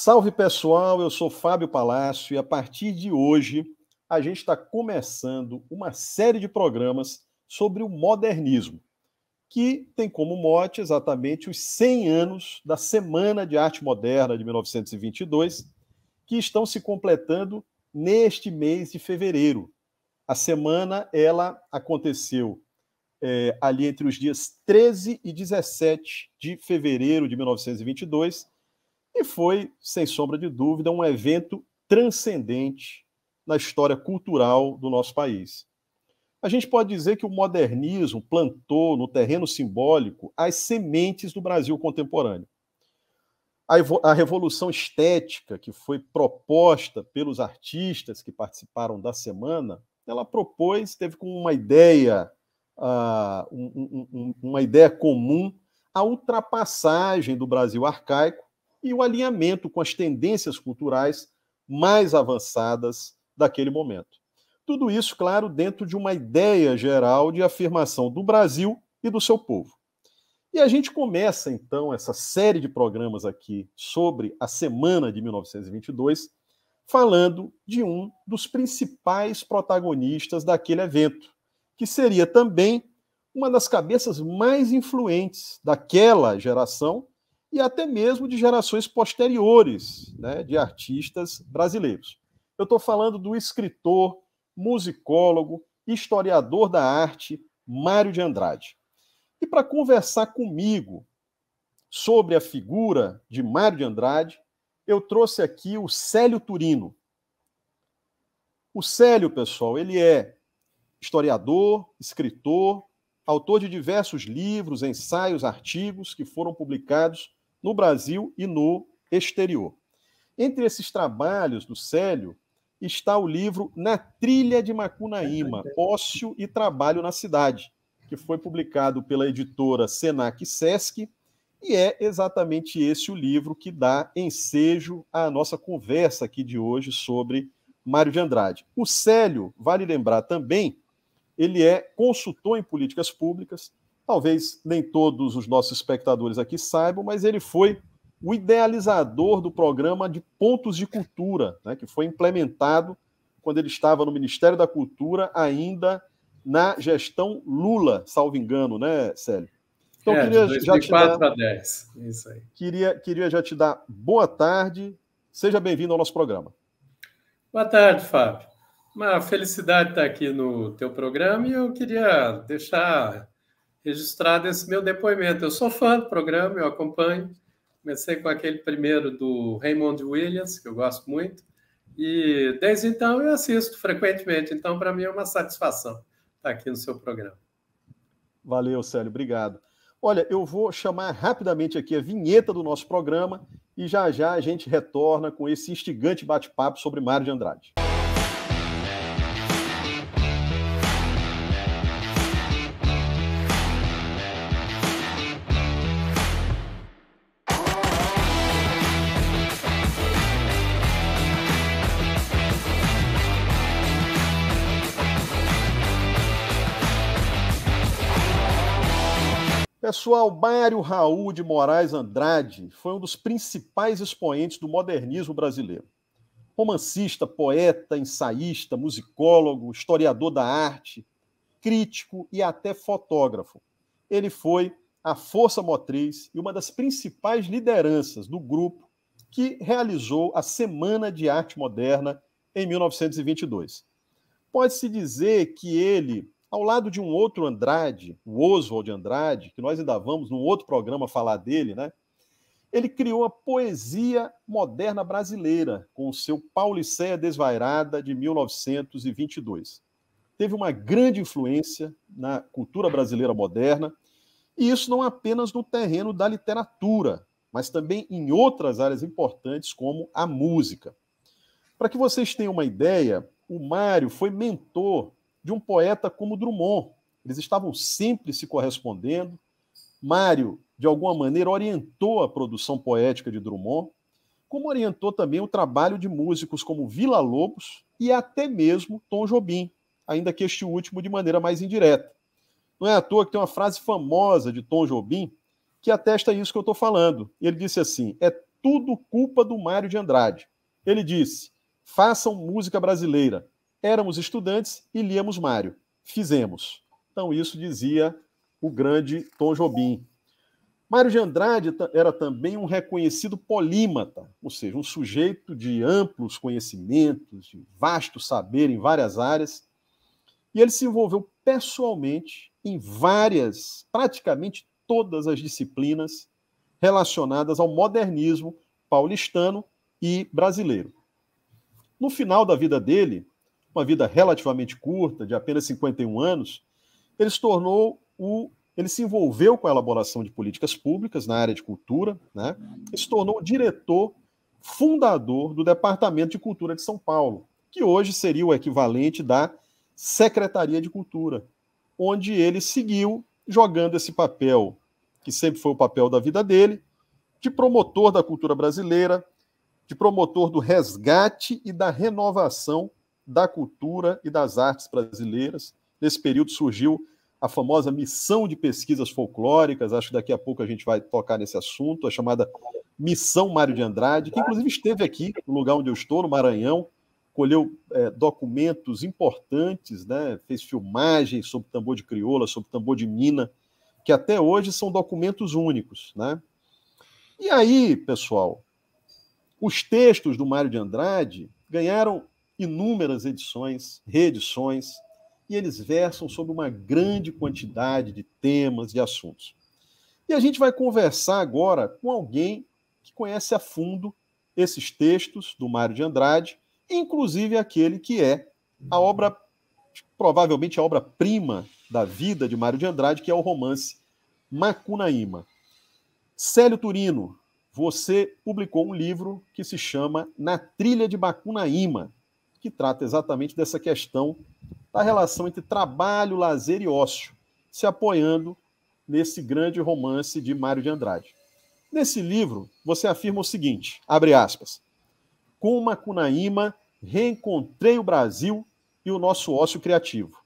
Salve pessoal, eu sou Fábio Palácio e a partir de hoje a gente está começando uma série de programas sobre o modernismo, que tem como mote exatamente os 100 anos da Semana de Arte Moderna de 1922, que estão se completando neste mês de fevereiro. A semana ela aconteceu é, ali entre os dias 13 e 17 de fevereiro de 1922 e foi, sem sombra de dúvida, um evento transcendente na história cultural do nosso país. A gente pode dizer que o modernismo plantou no terreno simbólico as sementes do Brasil contemporâneo. A revolução estética que foi proposta pelos artistas que participaram da semana, ela propôs, teve como uma ideia, ah, uma ideia comum a ultrapassagem do Brasil arcaico e o alinhamento com as tendências culturais mais avançadas daquele momento. Tudo isso, claro, dentro de uma ideia geral de afirmação do Brasil e do seu povo. E a gente começa, então, essa série de programas aqui sobre a semana de 1922, falando de um dos principais protagonistas daquele evento, que seria também uma das cabeças mais influentes daquela geração e até mesmo de gerações posteriores né, de artistas brasileiros. Eu estou falando do escritor, musicólogo, historiador da arte, Mário de Andrade. E para conversar comigo sobre a figura de Mário de Andrade, eu trouxe aqui o Célio Turino. O Célio, pessoal, ele é historiador, escritor, autor de diversos livros, ensaios, artigos que foram publicados no Brasil e no exterior. Entre esses trabalhos do Célio está o livro Na Trilha de Macunaíma, Ócio e Trabalho na Cidade, que foi publicado pela editora Senac Sesc, e é exatamente esse o livro que dá ensejo à nossa conversa aqui de hoje sobre Mário de Andrade. O Célio, vale lembrar também, ele é consultor em políticas públicas, Talvez nem todos os nossos espectadores aqui saibam, mas ele foi o idealizador do programa de pontos de cultura, né, que foi implementado quando ele estava no Ministério da Cultura, ainda na gestão Lula, salvo engano, né, Célio? Então, é, queria já te dar. A 10. Isso aí. Queria, queria já te dar boa tarde. Seja bem-vindo ao nosso programa. Boa tarde, Fábio. Uma felicidade estar aqui no teu programa e eu queria deixar registrado esse meu depoimento. Eu sou fã do programa, eu acompanho. Comecei com aquele primeiro do Raymond Williams, que eu gosto muito, e desde então eu assisto frequentemente. Então, para mim, é uma satisfação estar aqui no seu programa. Valeu, Célio, obrigado. Olha, eu vou chamar rapidamente aqui a vinheta do nosso programa e já já a gente retorna com esse instigante bate-papo sobre Mário de Andrade. Pessoal, Mário Raul de Moraes Andrade foi um dos principais expoentes do modernismo brasileiro. Romancista, poeta, ensaísta, musicólogo, historiador da arte, crítico e até fotógrafo. Ele foi a força motriz e uma das principais lideranças do grupo que realizou a Semana de Arte Moderna em 1922. Pode-se dizer que ele ao lado de um outro Andrade, o Oswald Andrade, que nós ainda vamos num outro programa falar dele, né? Ele criou a poesia moderna brasileira com o seu Pauliceia Desvairada de 1922. Teve uma grande influência na cultura brasileira moderna, e isso não apenas no terreno da literatura, mas também em outras áreas importantes como a música. Para que vocês tenham uma ideia, o Mário foi mentor de um poeta como Drummond. Eles estavam sempre se correspondendo. Mário, de alguma maneira, orientou a produção poética de Drummond, como orientou também o trabalho de músicos como Vila Lobos e até mesmo Tom Jobim, ainda que este último de maneira mais indireta. Não é à toa que tem uma frase famosa de Tom Jobim que atesta isso que eu estou falando. Ele disse assim: é tudo culpa do Mário de Andrade. Ele disse: façam música brasileira, Éramos estudantes e líamos Mário. Fizemos. Então, isso dizia o grande Tom Jobim. Mário de Andrade era também um reconhecido polímata, ou seja, um sujeito de amplos conhecimentos, de vasto saber em várias áreas, e ele se envolveu pessoalmente em várias, praticamente todas as disciplinas relacionadas ao modernismo paulistano e brasileiro. No final da vida dele, uma vida relativamente curta, de apenas 51 anos, ele se tornou o ele se envolveu com a elaboração de políticas públicas na área de cultura, né? E se tornou diretor fundador do Departamento de Cultura de São Paulo, que hoje seria o equivalente da Secretaria de Cultura, onde ele seguiu jogando esse papel, que sempre foi o papel da vida dele, de promotor da cultura brasileira, de promotor do resgate e da renovação da cultura e das artes brasileiras. Nesse período surgiu a famosa missão de pesquisas folclóricas, acho que daqui a pouco a gente vai tocar nesse assunto, a chamada Missão Mário de Andrade, que inclusive esteve aqui, no lugar onde eu estou, no Maranhão, colheu é, documentos importantes, né? fez filmagens sobre tambor de crioula, sobre tambor de mina, que até hoje são documentos únicos. Né? E aí, pessoal, os textos do Mário de Andrade ganharam inúmeras edições, reedições, e eles versam sobre uma grande quantidade de temas e assuntos. E a gente vai conversar agora com alguém que conhece a fundo esses textos do Mário de Andrade, inclusive aquele que é a obra, provavelmente a obra-prima da vida de Mário de Andrade, que é o romance Macunaíma. Célio Turino, você publicou um livro que se chama Na Trilha de Macunaíma, que trata exatamente dessa questão da relação entre trabalho, lazer e ócio, se apoiando nesse grande romance de Mário de Andrade. Nesse livro, você afirma o seguinte, abre aspas, com Macunaíma reencontrei o Brasil e o nosso ócio criativo.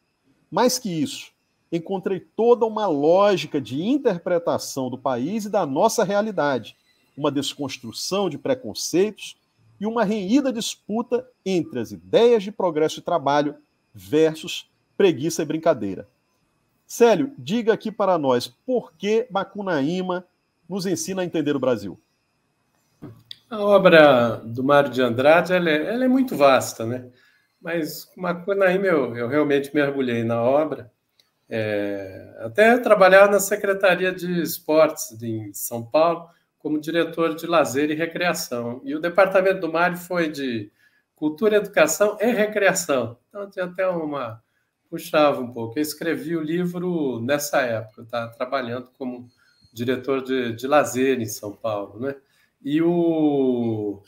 Mais que isso, encontrei toda uma lógica de interpretação do país e da nossa realidade, uma desconstrução de preconceitos e uma reída disputa entre as ideias de progresso e trabalho versus preguiça e brincadeira. Célio, diga aqui para nós por que Macunaíma nos ensina a entender o Brasil. A obra do Mário de Andrade ela é, ela é muito vasta, né? Mas Macunaíma eu, eu realmente mergulhei na obra. É, até trabalhar na Secretaria de Esportes de, em São Paulo, como diretor de lazer e recreação. E o departamento do Mário foi de cultura, educação e recreação. Então tinha até uma puxava um pouco. Eu escrevi o livro nessa época, tá trabalhando como diretor de, de lazer em São Paulo, né? E o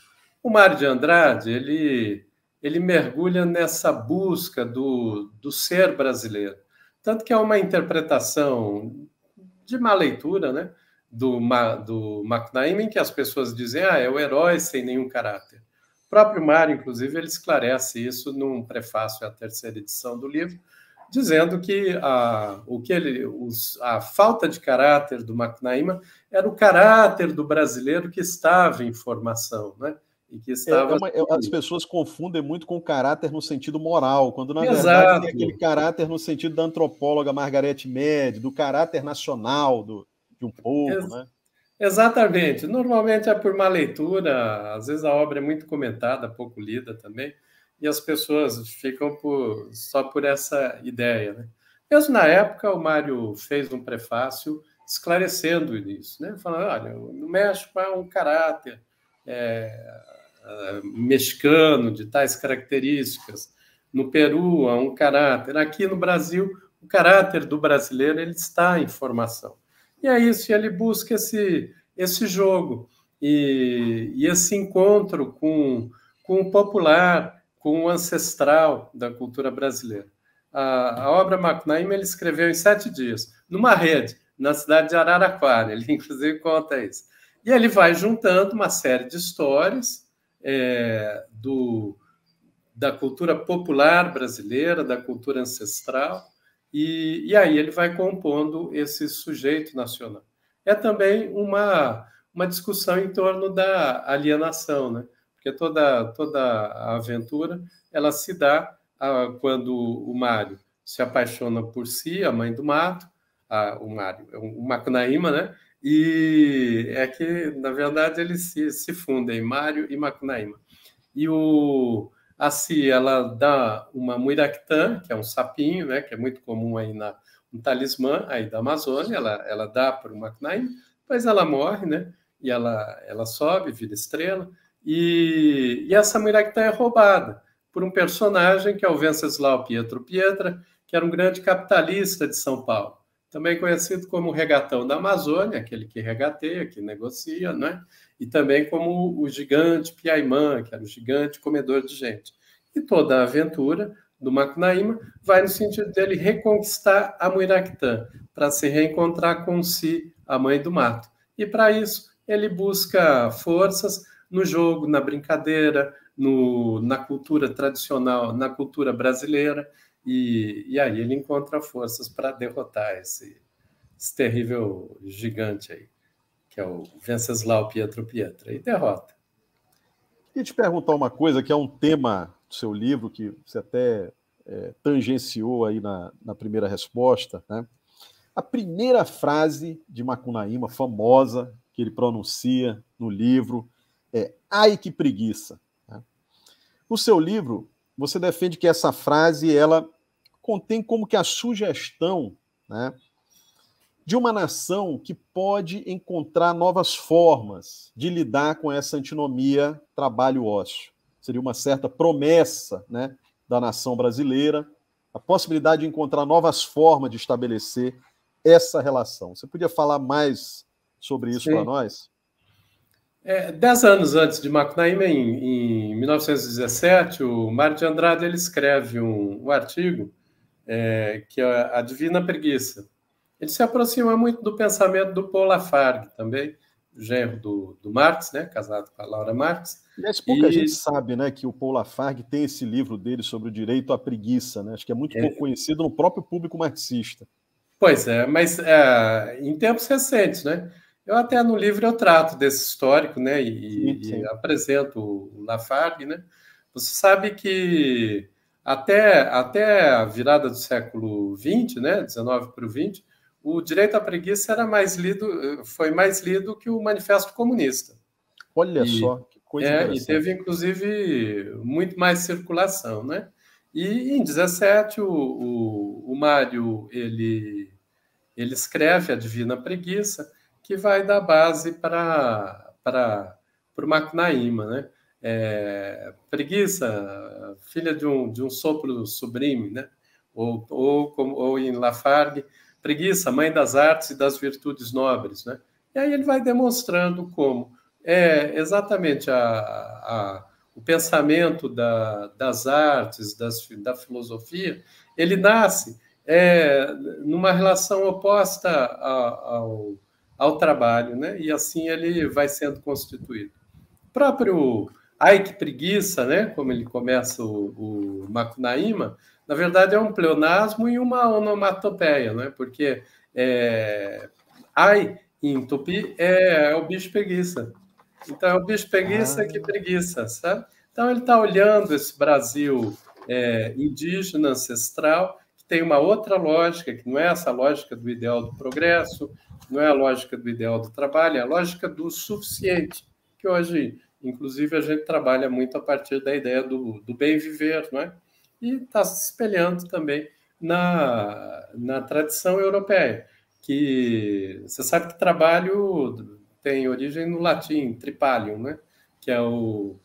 o Mário de Andrade, ele ele mergulha nessa busca do, do ser brasileiro. Tanto que é uma interpretação de má leitura, né? do, do McNaiman que as pessoas dizem, ah, é o herói sem nenhum caráter. O próprio Mário, inclusive, ele esclarece isso num prefácio à terceira edição do livro, dizendo que a, o que ele, os, a falta de caráter do McNaima era o caráter do brasileiro que estava em formação, né? E que é, é estava... É uma, é, as pessoas confundem muito com caráter no sentido moral, quando na Exato. verdade tem aquele caráter no sentido da antropóloga Margarete Med, do caráter nacional, do, de um povo, Ex né? Exatamente. Normalmente é por uma leitura, às vezes a obra é muito comentada, pouco lida também, e as pessoas ficam por, só por essa ideia. Né? Mesmo na época, o Mário fez um prefácio esclarecendo isso, né? falando: olha, no México há um caráter é, é, mexicano de tais características, no Peru há um caráter, aqui no Brasil, o caráter do brasileiro ele está em formação. E é isso, e ele busca esse, esse jogo e, e esse encontro com, com o popular, com o ancestral da cultura brasileira. A, a obra Macunaíma ele escreveu em sete dias, numa rede, na cidade de Araraquara, ele inclusive conta isso. E ele vai juntando uma série de histórias é, do, da cultura popular brasileira, da cultura ancestral, e, e aí ele vai compondo esse sujeito nacional. É também uma, uma discussão em torno da alienação, né? porque toda, toda a aventura ela se dá a, ah, quando o Mário se apaixona por si, a mãe do mato, a, o Mário, é o Macunaíma, né? E é que, na verdade, eles se, se fundem, Mário e Macunaíma. E o, a ah, ela dá uma muiractã, que é um sapinho, né, que é muito comum aí na um talismã aí da Amazônia, ela, ela dá para o Macnaim, mas ela morre, né? E ela, ela sobe, vira estrela, e, e essa muiractã é roubada por um personagem que é o Venceslau Pietro Pietra, que era um grande capitalista de São Paulo, também conhecido como regatão da Amazônia, aquele que regateia, que negocia, né? e também como o gigante Piaimã, que era o gigante comedor de gente. E toda a aventura do Macunaíma vai no sentido dele reconquistar a Muiractã, para se reencontrar com si, a mãe do mato. E para isso, ele busca forças no jogo, na brincadeira, no, na cultura tradicional, na cultura brasileira, e, e aí ele encontra forças para derrotar esse, esse terrível gigante aí que é o Venceslau Pietro Pietra, e derrota. E te perguntar uma coisa que é um tema do seu livro, que você até é, tangenciou aí na, na primeira resposta, né? A primeira frase de Macunaíma, famosa, que ele pronuncia no livro, é ai que preguiça. Né? No seu livro, você defende que essa frase ela contém como que a sugestão né, de uma nação que pode encontrar novas formas de lidar com essa antinomia trabalho-ócio. Seria uma certa promessa né, da nação brasileira, a possibilidade de encontrar novas formas de estabelecer essa relação. Você podia falar mais sobre isso para nós? É, dez anos antes de Macunaíma, em, em 1917, o Mário de Andrade ele escreve um, um artigo é, que é a Divina Preguiça, ele se aproxima muito do pensamento do Paul Lafargue também, genro do, do Marx, né, casado com a Laura Marx. Aliás, pouca e... gente sabe né, que o Paul Lafargue tem esse livro dele sobre o direito à preguiça, né? acho que é muito é. pouco conhecido no próprio público marxista. Pois é, mas é, em tempos recentes, né? Eu até no livro eu trato desse histórico, né? E, sim, sim. e apresento o Lafargue, né? Você sabe que até, até a virada do século XX, né? 19 para o 20, o direito à preguiça era mais lido, foi mais lido que o Manifesto Comunista. Olha e, só, que coisa é, E teve, inclusive, muito mais circulação, né? E em 17, o, o, o Mário, ele, ele escreve A Divina Preguiça, que vai dar base para o Macunaíma, né? É, preguiça, filha de um, de um sopro sublime, né? Ou, ou, ou em Lafargue, preguiça, mãe das artes e das virtudes nobres, né? E aí ele vai demonstrando como é exatamente a, a o pensamento da, das artes, das, da filosofia, ele nasce é, numa relação oposta a, ao, ao trabalho, né? E assim ele vai sendo constituído. O próprio Ai que preguiça, né? Como ele começa o, o Macunaíma, na verdade, é um pleonasmo e uma onomatopeia, né? Porque é, ai em tupi é, é, o bicho preguiça. Então, é o bicho preguiça ah. que preguiça, sabe? Então, ele está olhando esse Brasil é, indígena, ancestral, que tem uma outra lógica, que não é essa lógica do ideal do progresso, não é a lógica do ideal do trabalho, é a lógica do suficiente, que hoje, inclusive, a gente trabalha muito a partir da ideia do, do bem viver, não é? e está se espelhando também na, na tradição europeia, que você sabe que trabalho tem origem no latim, tripalium, né? que é o,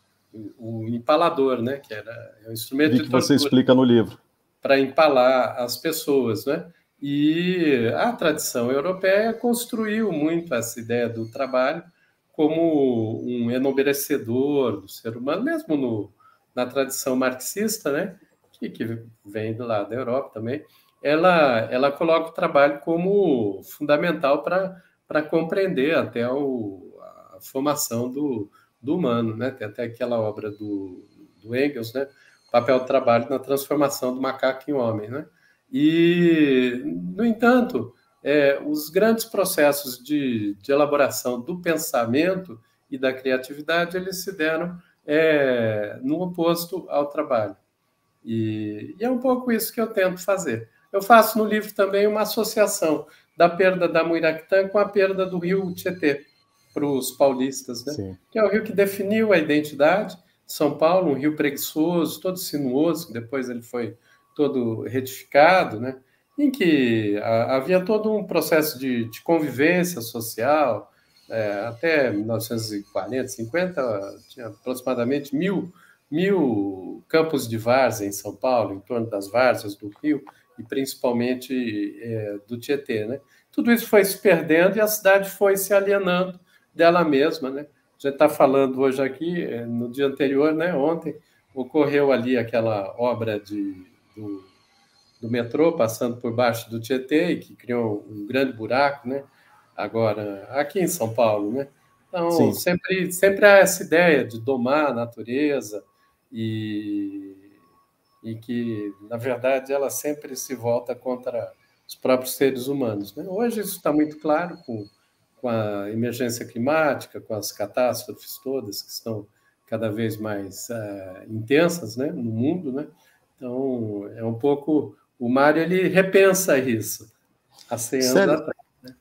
o empalador, né? que era, é um instrumento e que você explica no livro. Para empalar as pessoas, né? E a tradição europeia construiu muito essa ideia do trabalho como um enobrecedor do ser humano, mesmo no, na tradição marxista, né? que, que vem do lado da Europa também, ela, ela coloca o trabalho como fundamental para compreender até o, a formação do, do humano. Né? Tem até aquela obra do, do Engels, né? o papel do trabalho na transformação do macaco em homem. Né? E, no entanto, é, os grandes processos de, de elaboração do pensamento e da criatividade, eles se deram é, no oposto ao trabalho. E, e é um pouco isso que eu tento fazer. Eu faço no livro também uma associação da perda da Muiractã com a perda do rio Tietê para os paulistas, né? que é o rio que definiu a identidade. São Paulo, um rio preguiçoso, todo sinuoso, depois ele foi todo retificado, né? em que a, havia todo um processo de, de convivência social, é, até 1940, 50, tinha aproximadamente mil mil campos de várzea em São Paulo, em torno das várzeas do Rio e principalmente é, do Tietê. Né? Tudo isso foi se perdendo e a cidade foi se alienando dela mesma. Né? Já está falando hoje aqui, é, no dia anterior, né, ontem, ocorreu ali aquela obra de, do, do metrô passando por baixo do Tietê, e que criou um grande buraco, né? agora aqui em São Paulo, né? Então, sempre, sempre há essa ideia de domar a natureza, e, e que, na verdade, ela sempre se volta contra os próprios seres humanos. Né? Hoje isso está muito claro com, com a emergência climática, com as catástrofes todas que estão cada vez mais uh, intensas né, no mundo. Né? Então, é um pouco... O Mário, ele repensa isso há 100 anos Sério? atrás. Né?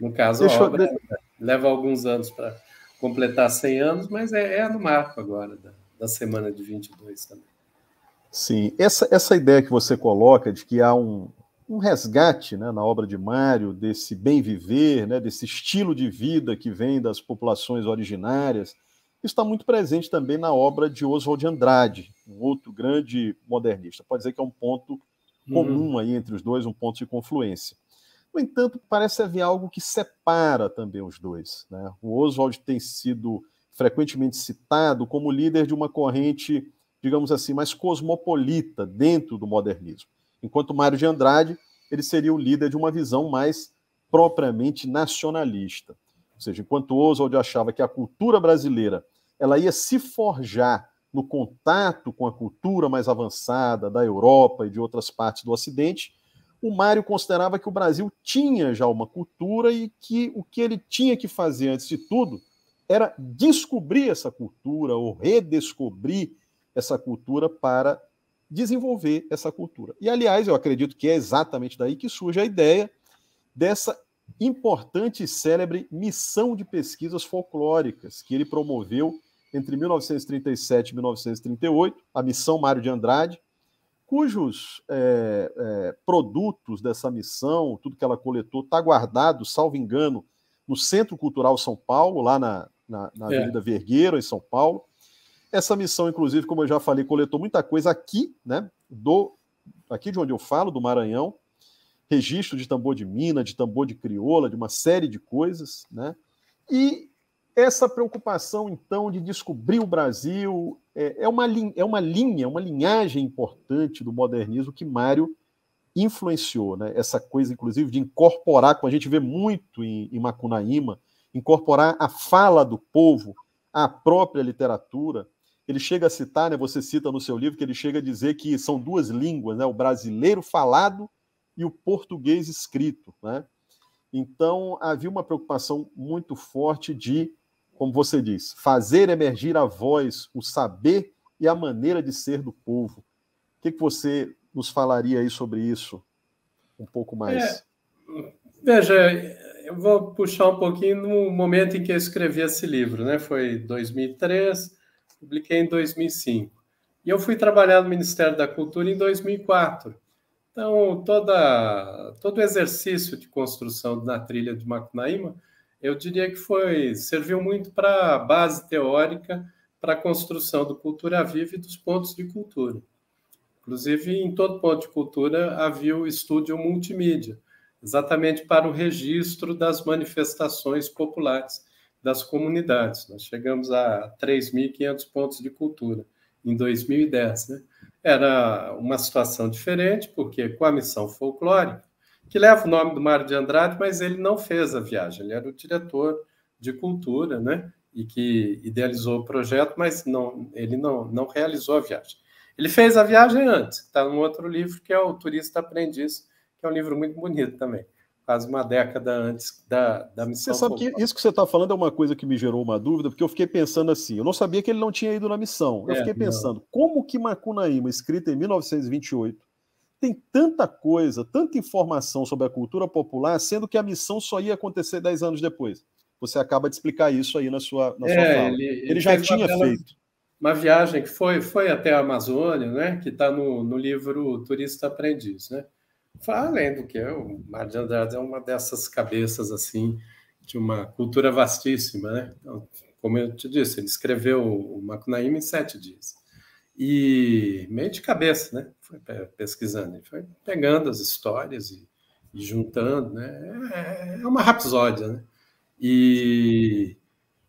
No caso, Deixa a obra eu... leva alguns anos para completar 100 anos, mas é, é no marco agora da, da semana de 22 também. Sim, essa, essa ideia que você coloca de que há um, um resgate né, na obra de Mário desse bem viver, né, desse estilo de vida que vem das populações originárias, está muito presente também na obra de Oswald de Andrade, um outro grande modernista. Pode dizer que é um ponto uhum. comum uhum. aí entre os dois, um ponto de confluência. No entanto, parece haver algo que separa também os dois. Né? O Oswald tem sido frequentemente citado como líder de uma corrente, digamos assim, mais cosmopolita dentro do modernismo. Enquanto Mário de Andrade, ele seria o líder de uma visão mais propriamente nacionalista. Ou seja, enquanto Oswald achava que a cultura brasileira ela ia se forjar no contato com a cultura mais avançada da Europa e de outras partes do Ocidente, o Mário considerava que o Brasil tinha já uma cultura e que o que ele tinha que fazer, antes de tudo, era descobrir essa cultura ou redescobrir essa cultura para desenvolver essa cultura. E, aliás, eu acredito que é exatamente daí que surge a ideia dessa importante e célebre missão de pesquisas folclóricas que ele promoveu entre 1937 e 1938, a Missão Mário de Andrade, cujos é, é, produtos dessa missão, tudo que ela coletou, está guardado, salvo engano, no Centro Cultural São Paulo, lá na, na, na é. Avenida Vergueiro em São Paulo. Essa missão, inclusive, como eu já falei, coletou muita coisa aqui, né? Do aqui de onde eu falo, do Maranhão, registro de tambor de mina, de tambor de crioula, de uma série de coisas, né? E essa preocupação, então, de descobrir o Brasil é, é, uma, é uma linha, é uma linhagem importante do modernismo que Mário influenciou, né? Essa coisa, inclusive, de incorporar, como a gente vê muito em, em Macunaíma, incorporar a fala do povo à própria literatura. Ele chega a citar, né, você cita no seu livro, que ele chega a dizer que são duas línguas, né, o brasileiro falado e o português escrito. Né? Então, havia uma preocupação muito forte de, como você diz, fazer emergir a voz, o saber e a maneira de ser do povo. O que, que você nos falaria aí sobre isso um pouco mais? É, veja, eu vou puxar um pouquinho no momento em que eu escrevi esse livro, né? Foi 2003, publiquei em 2005. E eu fui trabalhar no Ministério da Cultura em 2004. Então, toda, todo o exercício de construção na trilha de Macunaíma, eu diria que foi serviu muito para a base teórica para a construção do Cultura Viva e dos pontos de cultura. Inclusive, em todo ponto de cultura havia o estúdio multimídia, exatamente para o registro das manifestações populares das comunidades. Nós chegamos a 3.500 pontos de cultura em 2010. Né? Era uma situação diferente, porque com a missão folclórica, que leva o nome do Mário de Andrade, mas ele não fez a viagem, ele era o diretor de cultura, né? e que idealizou o projeto, mas não, ele não, não realizou a viagem. Ele fez a viagem antes, está em outro livro, que é o Turista Aprendiz, que é um livro muito bonito também, quase uma década antes da, da missão. Você sabe que isso que você está falando é uma coisa que me gerou uma dúvida, porque eu fiquei pensando assim, eu não sabia que ele não tinha ido na missão. Eu é, fiquei pensando, não. como que Macunaíma, escrita em 1928, tem tanta coisa, tanta informação sobre a cultura popular, sendo que a missão só ia acontecer dez anos depois. Você acaba de explicar isso aí na sua, na é, sua fala. Ele, ele, ele já tinha feito uma viagem que foi, foi até a Amazônia, né, que está no, no livro Turista Aprendiz. Né? Além do que o Mário de Andrade é uma dessas cabeças assim de uma cultura vastíssima, né? Então, como eu te disse, ele escreveu o Macunaíma em sete dias e meio de cabeça, né? Foi pesquisando, foi pegando as histórias e, e juntando, né? É, é uma rapsódia, né? E,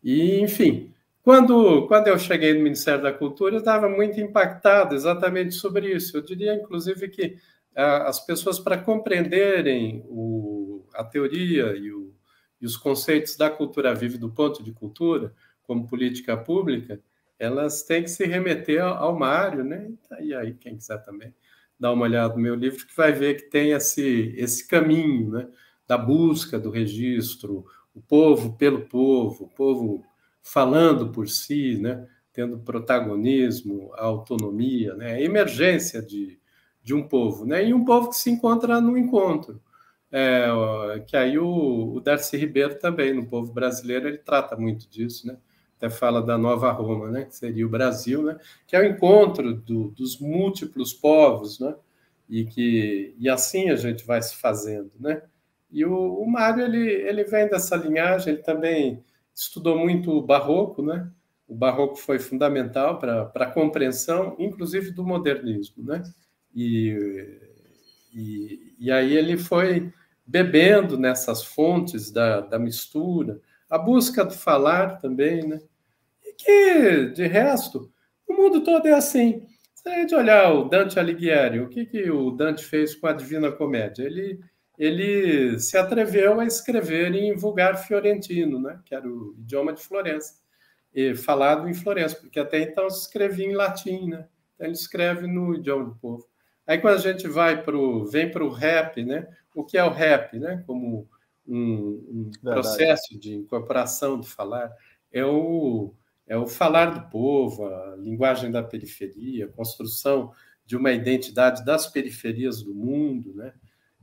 e enfim, quando, quando eu cheguei no Ministério da Cultura, eu estava muito impactado exatamente sobre isso. Eu diria, inclusive, que as pessoas para compreenderem o, a teoria e, o, e, os conceitos da cultura viva do ponto de cultura como política pública, elas têm que se remeter ao, ao Mário, né? E tá aí quem quiser também dar uma olhada no meu livro que vai ver que tem esse esse caminho, né? Da busca do registro, o povo pelo povo, o povo falando por si, né? Tendo protagonismo, autonomia, né? A emergência de de um povo, né? E um povo que se encontra no encontro. É, que aí o, o Darcy Ribeiro também, no povo brasileiro, ele trata muito disso, né? Até fala da Nova Roma, né? Que seria o Brasil, né? Que é o encontro do, dos múltiplos povos, né? E que e assim a gente vai se fazendo, né? E o, o Mário, ele, ele vem dessa linhagem, ele também estudou muito o barroco, né? O barroco foi fundamental para a compreensão, inclusive do modernismo, né? E, e, e aí ele foi bebendo nessas fontes da, da mistura, a busca do falar também, né? E que, de resto, o mundo todo é assim. Se a gente olhar o Dante Alighieri, o que, que o Dante fez com a Divina Comédia? Ele, ele se atreveu a escrever em vulgar fiorentino, né? que era o idioma de Florença, e falado em Florença, porque até então se escrevia em latim, né? Então ele escreve no idioma do povo. Aí quando a gente vai pro, vem para o rap, né? O que é o rap, né? Como um, um processo de incorporação do falar é o é o falar do povo, a linguagem da periferia, a construção de uma identidade das periferias do mundo, né?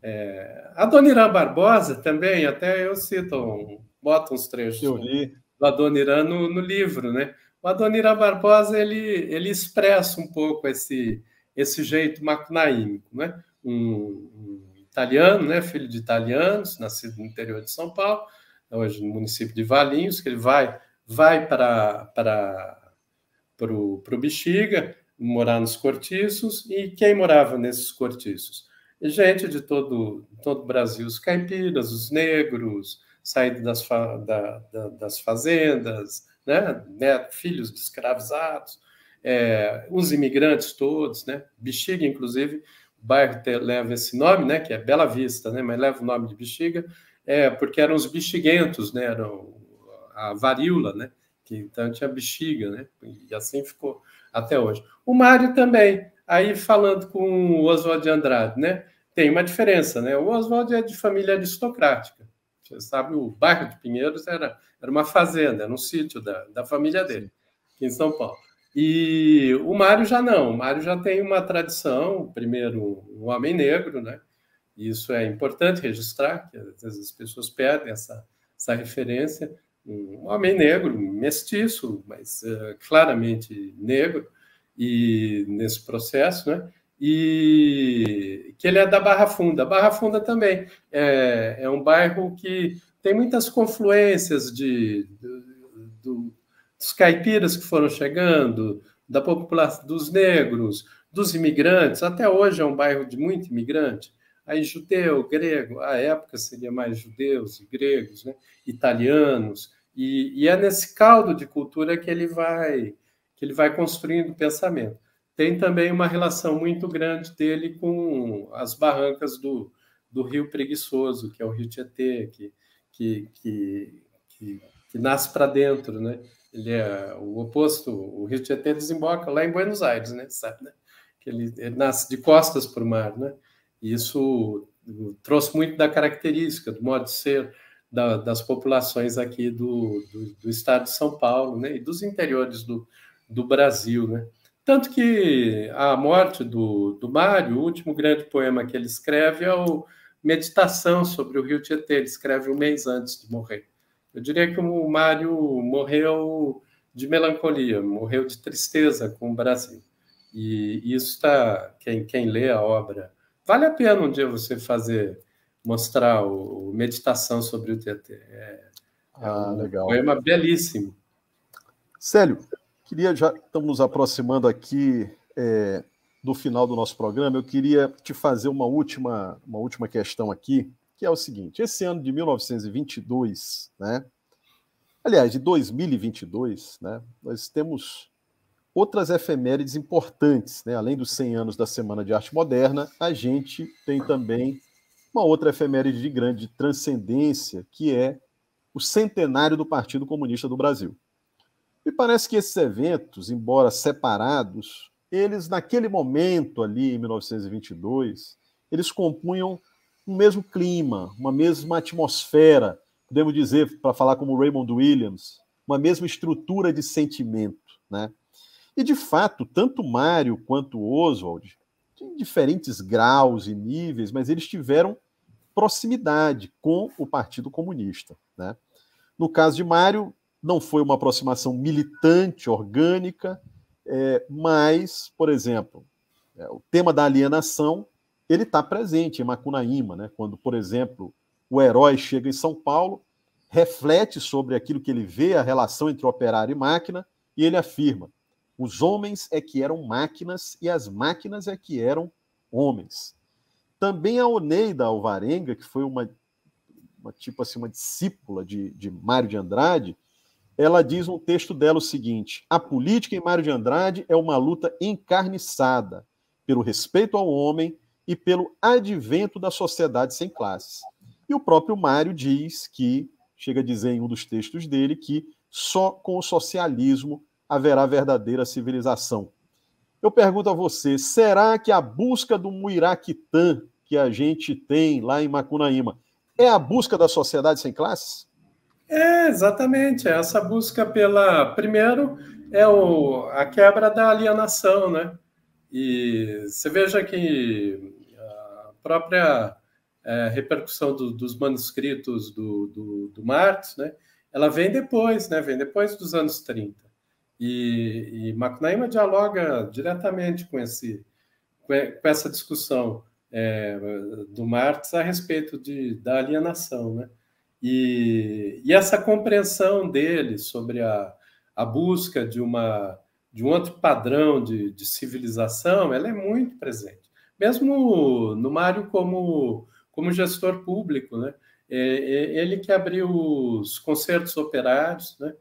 É, a Dona Barbosa também, até eu cito, um, boto uns trechos eu li. Né, do Adonirã no, no livro, né? O Adonirã Barbosa ele ele expressa um pouco esse esse jeito macunaímico, né? Um, um, italiano, né? Filho de italianos, nascido no interior de São Paulo, hoje no município de Valinhos, que ele vai vai para para pro, pro Bexiga morar nos cortiços e quem morava nesses cortiços? Gente de todo todo o Brasil, os caipiras, os negros, saído das, fa, da, da, das fazendas, né? Neto, filhos de escravizados, é, os imigrantes todos, né? Bexiga, inclusive, o bairro leva esse nome, né? Que é Bela Vista, né? Mas leva o nome de Bexiga, é, porque eram os bexiguentos, né? Eram a varíola, né? Que então tinha bexiga, né? E assim ficou até hoje. O Mário também. Aí falando com o Oswald de Andrade, né? Tem uma diferença, né? O Oswald é de família aristocrática. Você sabe, o bairro de Pinheiros era, era uma fazenda, era um sítio da, da família dele, aqui em São Paulo. E o Mário já não, o Mário já tem uma tradição, primeiro, um homem negro, né? E isso é importante registrar, que às vezes as pessoas perdem essa, essa referência. Um homem negro, mestiço, mas uh, claramente negro, e nesse processo, né? E que ele é da Barra Funda. Barra Funda também é, é um bairro que tem muitas confluências de dos caipiras que foram chegando, da população dos negros, dos imigrantes. Até hoje é um bairro de muito imigrante. Aí judeu, grego, à época seria mais judeus e gregos, né? italianos. E, e é nesse caldo de cultura que ele vai que ele vai construindo o pensamento. Tem também uma relação muito grande dele com as barrancas do, do Rio Preguiçoso, que é o Rio Tietê, que, que, que, que, que nasce para dentro, né? Ele é o oposto, o Rio Tietê desemboca lá em Buenos Aires, né? Sabe, né? Que ele, ele nasce de costas para o mar, né? E isso trouxe muito da característica, do modo de ser da, das populações aqui do, do, do, estado de São Paulo, né? E dos interiores do, do Brasil, né? Tanto que a morte do, do Mário, o último grande poema que ele escreve é o Meditação sobre o Rio Tietê, ele escreve um mês antes de morrer. Eu diria que o Mário morreu de melancolia, morreu de tristeza com o Brasil. E isso está. Quem, quem lê a obra. Vale a pena um dia você fazer, mostrar o, o Meditação sobre o TT. É, é, ah, é um legal. poema belíssimo. Célio, queria já. Estamos nos aproximando aqui. É, do final do nosso programa, eu queria te fazer uma última, uma última questão aqui, que é o seguinte: esse ano de 1922, né? Aliás, de 2022, né? Nós temos outras efemérides importantes, né? Além dos 100 anos da Semana de Arte Moderna, a gente tem também uma outra efeméride de grande transcendência, que é o centenário do Partido Comunista do Brasil. E parece que esses eventos, embora separados, eles naquele momento ali em 1922, eles compunham um mesmo clima, uma mesma atmosfera, podemos dizer, para falar como Raymond Williams, uma mesma estrutura de sentimento, né? E de fato, tanto Mário quanto Oswald, em diferentes graus e níveis, mas eles tiveram proximidade com o Partido Comunista, né? No caso de Mário, não foi uma aproximação militante, orgânica, é, mas, por exemplo, é, o tema da alienação ele está presente em Macunaíma, né? quando, por exemplo, o herói chega em São Paulo, reflete sobre aquilo que ele vê, a relação entre operário e máquina, e ele afirma: os homens é que eram máquinas e as máquinas é que eram homens. Também a Oneida Alvarenga, que foi uma, uma tipo assim, uma discípula de, de Mário de Andrade, ela diz um texto dela o seguinte: a política em Mário de Andrade é uma luta encarniçada pelo respeito ao homem e pelo advento da sociedade sem classes. E o próprio Mário diz que, chega a dizer em um dos textos dele, que só com o socialismo haverá verdadeira civilização. Eu pergunto a você, será que a busca do Muiraquitã que a gente tem lá em Macunaíma é a busca da sociedade sem classes? É, exatamente. Essa busca pela. Primeiro, é o... a quebra da alienação, né? E você veja que a própria é, repercussão do, dos manuscritos do, do, do Marx, né, ela vem depois, né, vem depois dos anos 30. E, e Macunaíma dialoga diretamente com, esse, com essa discussão é, do Marx a respeito de, da alienação. Né? E, e essa compreensão dele sobre a, a busca de uma de um outro padrão de, de civilização, ela é muito presente. Mesmo no Mário como, como gestor público, né? É, é ele que abriu os concertos operários, né?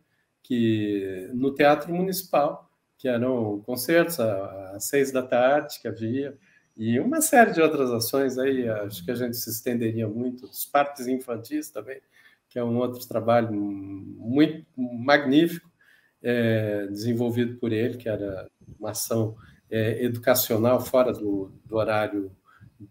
que no Teatro Municipal, que eram concertos às seis da tarde que havia, e uma série de outras ações aí, acho que a gente se estenderia muito, os parques infantis também, que é um outro trabalho muito magnífico, é, desenvolvido por ele, que era uma ação é, educacional fora do, do, horário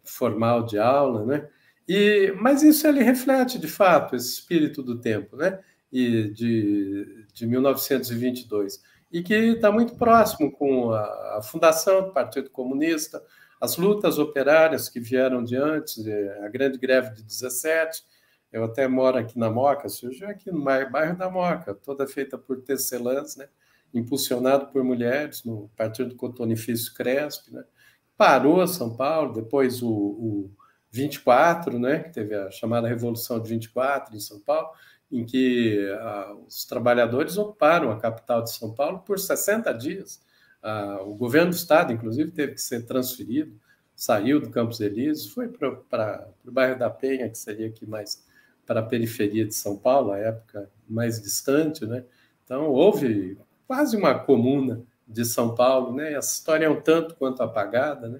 formal de aula, né? E, mas isso ele reflete, de fato, esse espírito do tempo, né? E de, de 1922, e que está muito próximo com a, a fundação do Partido Comunista, as lutas operárias que vieram de antes, é, a grande greve de 17, eu até moro aqui na Moca, surgiu aqui no bairro da Moca, toda feita por tecelãs, né? impulsionado por mulheres, no Partido Cotonifício Crespi, Né? Parou São Paulo, depois o, o 24, né? que teve a chamada Revolução de 24 em São Paulo, em que os trabalhadores ocuparam a capital de São Paulo por 60 dias. o governo do Estado, inclusive, teve que ser transferido, saiu do Campos Elíseos, foi para o bairro da Penha, que seria aqui mais para a periferia de São Paulo, a época mais distante, né? Então houve quase uma comuna de São Paulo, né? A história é um tanto quanto apagada, né?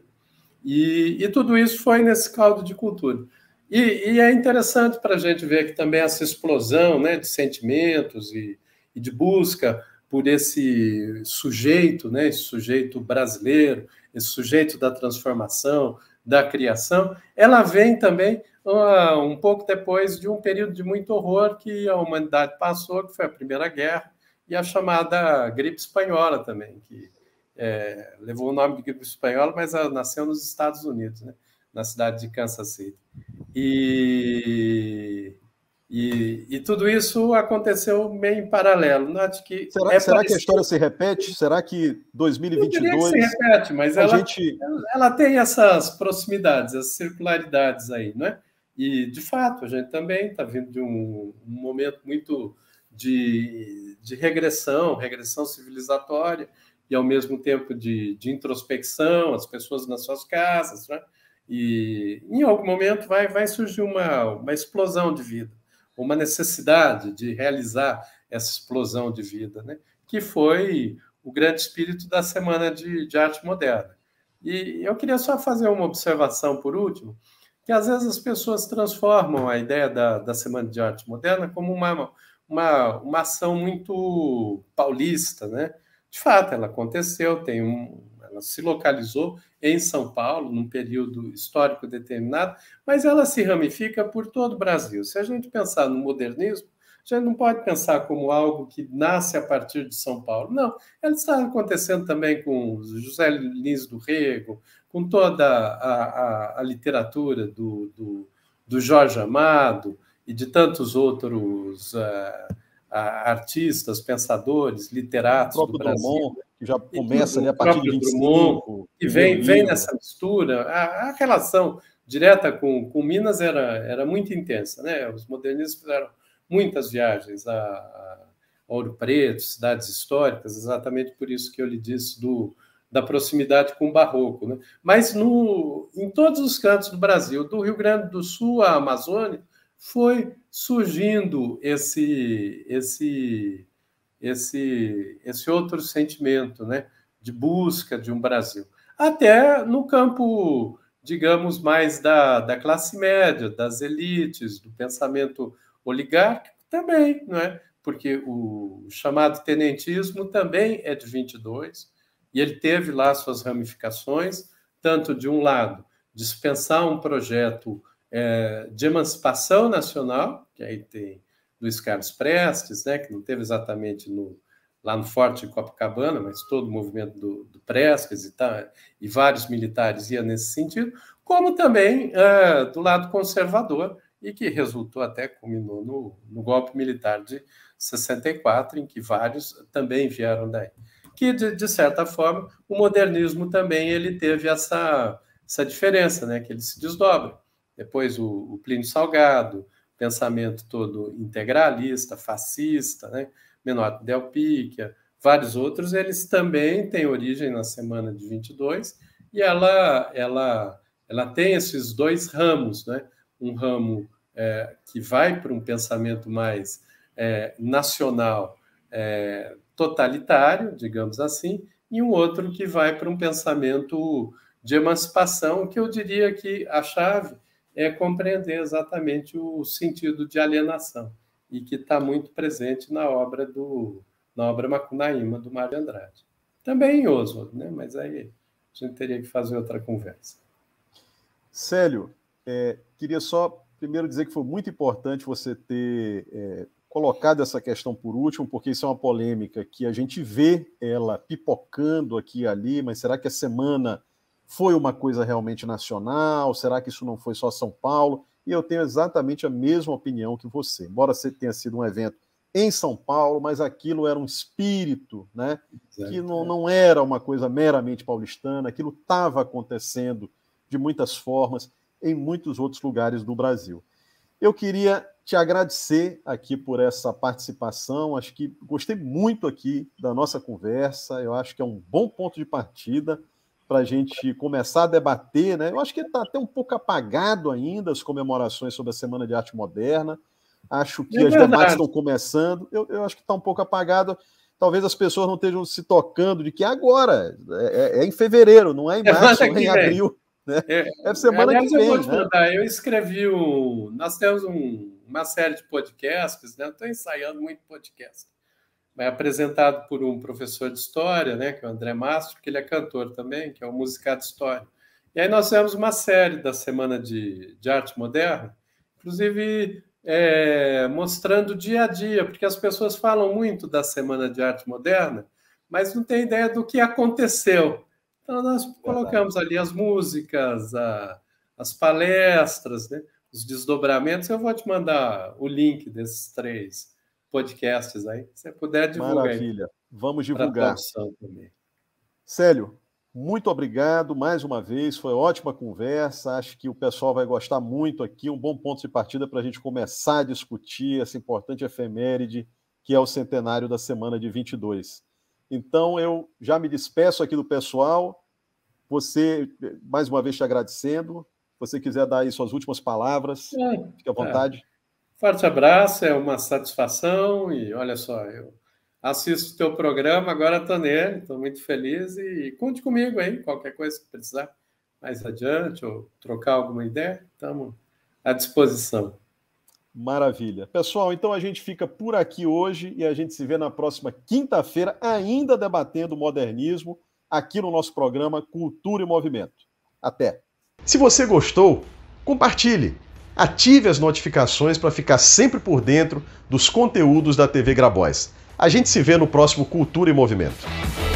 E, e tudo isso foi nesse caldo de cultura. E, e é interessante para a gente ver que também essa explosão, né, de sentimentos e, e de busca por esse sujeito, né, esse sujeito brasileiro, esse sujeito da transformação, da criação, ela vem também ah, um pouco depois de um período de muito horror que a humanidade passou, que foi a Primeira Guerra, e a chamada gripe espanhola também, que é, levou o nome de gripe espanhola, mas nasceu nos Estados Unidos, né? na cidade de Kansas City. E, e, e tudo isso aconteceu meio em paralelo. Note né? que será, é será que a história se repete? Será que 2022... Que se repete, mas ela, gente... ela tem essas proximidades, essas circularidades aí, não é? E, de fato, a gente também está vindo de um, um momento muito de, de, regressão, regressão civilizatória, e ao mesmo tempo de, de introspecção, as pessoas nas suas casas, né? E em algum momento vai, vai surgir uma, uma explosão de vida, uma necessidade de realizar essa explosão de vida, né? que foi o grande espírito da Semana de, de Arte Moderna. E eu queria só fazer uma observação por último, que às vezes as pessoas transformam a ideia da, da Semana de Arte Moderna como uma, uma, uma ação muito paulista, né? De fato, ela aconteceu, tem um, ela se localizou em São Paulo, num período histórico determinado, mas ela se ramifica por todo o Brasil. Se a gente pensar no modernismo, a gente não pode pensar como algo que nasce a partir de São Paulo. Não, ela está acontecendo também com José Lins do Rego, com toda a, a, a literatura do, do, do, Jorge Amado e de tantos outros uh, artistas, pensadores, literatos do Brasil. Né, Drummond, que já começa ali a partir de 25. Drummond, e vem, vem nessa mistura. A, a relação direta com, com Minas era, era muito intensa. Né? Os modernistas fizeram muitas viagens a, a Ouro Preto, cidades históricas, exatamente por isso que eu lhe disse do, da proximidade com o barroco. Né? Mas no, em todos os cantos do Brasil, do Rio Grande do Sul à Amazônia, foi surgindo esse, esse, esse, esse outro sentimento né? de busca de um Brasil. Até no campo, digamos, mais da, da classe média, das elites, do pensamento oligárquico também, não é? porque o chamado tenentismo também é de 22, e ele teve lá suas ramificações, tanto de um lado, dispensar um projeto é, de emancipação nacional, que aí tem Luiz Carlos Prestes, né, que não teve exatamente no, lá no Forte de Copacabana, mas todo o movimento do, do Prestes e, tá, e vários militares ia nesse sentido, como também é, do lado conservador, e que resultou até, culminou no, no golpe militar de 64, em que vários também vieram daí que de, de, certa forma o modernismo também ele teve essa, essa diferença, né, que ele se desdobra. Depois o, o Plínio Salgado, pensamento todo integralista, fascista, né, Menor Del Picchia, vários outros, eles também têm origem na semana de 22 e ela ela ela tem esses dois ramos, né? Um ramo é, que vai para um pensamento mais é, nacional, é, totalitário, digamos assim, e um outro que vai para um pensamento de emancipação, que eu diria que a chave é compreender exatamente o sentido de alienação e que está muito presente na obra do na obra Macunaíma do Mário Andrade. Também em Oswald, né? mas aí a gente teria que fazer outra conversa. Célio, é, queria só primeiro dizer que foi muito importante você ter é, colocado essa questão por último, porque isso é uma polêmica que a gente vê ela pipocando aqui e ali, mas será que a semana foi uma coisa realmente nacional? Será que isso não foi só São Paulo? E eu tenho exatamente a mesma opinião que você. Embora tenha sido um evento em São Paulo, mas aquilo era um espírito, né? Exato. Que não, é. não era uma coisa meramente paulistana, aquilo estava acontecendo de muitas formas em muitos outros lugares do Brasil. Eu queria te agradecer aqui por essa participação. Acho que gostei muito aqui da nossa conversa. Eu acho que é um bom ponto de partida para a gente começar a debater, né? Eu acho que está até um pouco apagado ainda as comemorações sobre a Semana de Arte Moderna. Acho que é as debates estão começando. Eu, eu, acho que está um pouco apagado. Talvez as pessoas não estejam se tocando de que é agora é, é, é em fevereiro, não é em é, março, é é em abril. Né? É, semana Aliás, que vem. Eu, vou né? te né? eu escrevi um. Nós temos um uma série de podcasts, né? Estou ensaiando muito podcast. É apresentado por um professor de história, né? Que é o André Mastro, que ele é cantor também, que é o Musicado História. E aí nós fizemos uma série da Semana de, de Arte Moderna, inclusive é, mostrando dia a dia, porque as pessoas falam muito da Semana de Arte Moderna, mas não tem ideia do que aconteceu. Então nós colocamos ali as músicas, a, as palestras, né? os desdobramentos, eu vou te mandar o link desses três podcasts aí. Se você puder divulgar. Maravilha. Vamos divulgar. Célio, muito obrigado mais uma vez. Foi ótima conversa. Acho que o pessoal vai gostar muito aqui. Um bom ponto de partida para a gente começar a discutir essa importante efeméride que é o centenário da semana de 22. Então, eu já me despeço aqui do pessoal. Você, mais uma vez, te agradecendo você quiser dar aí suas últimas palavras, é, fique à é. vontade. É. Forte abraço, é uma satisfação e olha só, eu assisto o teu programa, agora estou nele, estou muito feliz e conte comigo aí, qualquer coisa que precisar mais adiante ou trocar alguma ideia, estamos à disposição. Maravilha. Pessoal, então a gente fica por aqui hoje e a gente se vê na próxima quinta-feira, ainda debatendo modernismo, aqui no nosso programa Cultura e Movimento. Até! Se você gostou, compartilhe. Ative as notificações para ficar sempre por dentro dos conteúdos da TV Grabois. A gente se vê no próximo Cultura e Movimento.